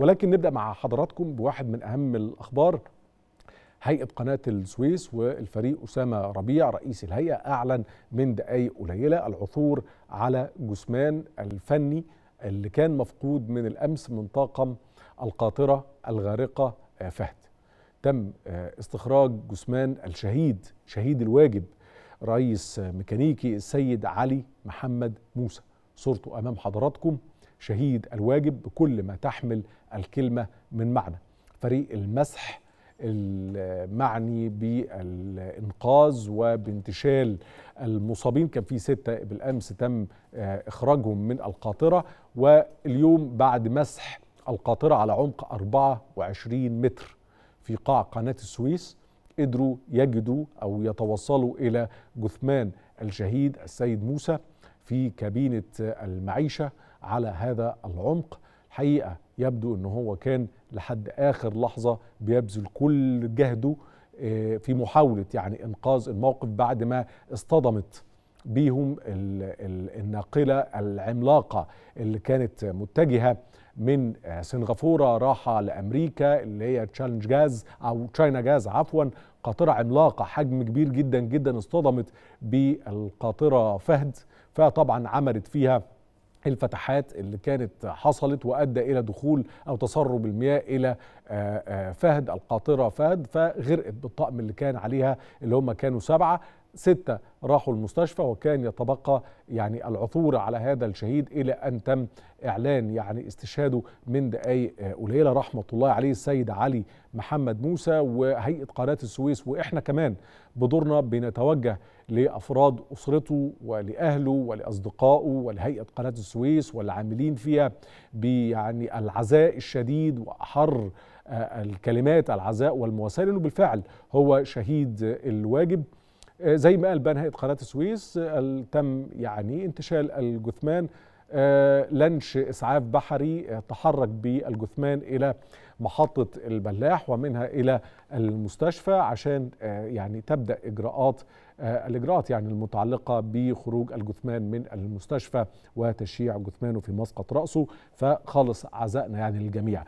ولكن نبدأ مع حضراتكم بواحد من أهم الأخبار هيئة قناة السويس والفريق أسامة ربيع رئيس الهيئة أعلن من دقايق قليلة العثور على جثمان الفني اللي كان مفقود من الأمس من طاقم القاطرة الغارقة آه، فهد تم آه، استخراج جثمان الشهيد شهيد الواجب رئيس ميكانيكي السيد علي محمد موسى صورته أمام حضراتكم شهيد الواجب بكل ما تحمل الكلمة من معنى فريق المسح المعني بالإنقاذ وبانتشال المصابين كان في ستة بالأمس تم آه، إخراجهم من القاطرة واليوم بعد مسح القاطرة على عمق 24 متر في قاع قناة السويس قدروا يجدوا أو يتوصلوا إلى جثمان الشهيد السيد موسى في كابينة المعيشة على هذا العمق الحقيقة يبدو أنه هو كان لحد آخر لحظة بيبذل كل جهده آه، في محاولة يعني إنقاذ الموقف بعد ما اصطدمت بيهم الناقلة العملاقة اللي كانت متجهة من آه، سنغافوره راحه لامريكا اللي هي تشالنج جاز او تشاينا جاز عفوا قاطره عملاقه حجم كبير جدا جدا اصطدمت بالقاطره فهد فطبعا عملت فيها الفتحات اللي كانت حصلت وادى الى دخول او تسرب المياه الى آه، آه، فهد القاطره فهد فغرقت بالطقم اللي كان عليها اللي هم كانوا سبعه ستة راحوا المستشفى وكان يتبقى يعني العثور على هذا الشهيد إلى أن تم إعلان يعني استشهاده من دقايق قليلة رحمة الله عليه السيد علي محمد موسى وهيئة قناة السويس وإحنا كمان بدورنا بنتوجه لأفراد أسرته ولأهله ولأصدقائه ولهيئة قناة السويس والعاملين فيها بيعني العزاء الشديد وأحر آه، الكلمات العزاء والمواساة لأنه بالفعل هو شهيد الواجب آه، زي ما قال بنهائة قناة السويس آه، تم يعني انتشال الجثمان آه، لنش إسعاف بحري تحرك بالجثمان إلى محطة البلاح ومنها إلى المستشفى عشان يعني تبدأ إجراءات الإجراءات يعني المتعلقة بخروج الجثمان من المستشفى وتشييع جثمانه في مسقط رأسه فخالص عزائنا يعني للجميع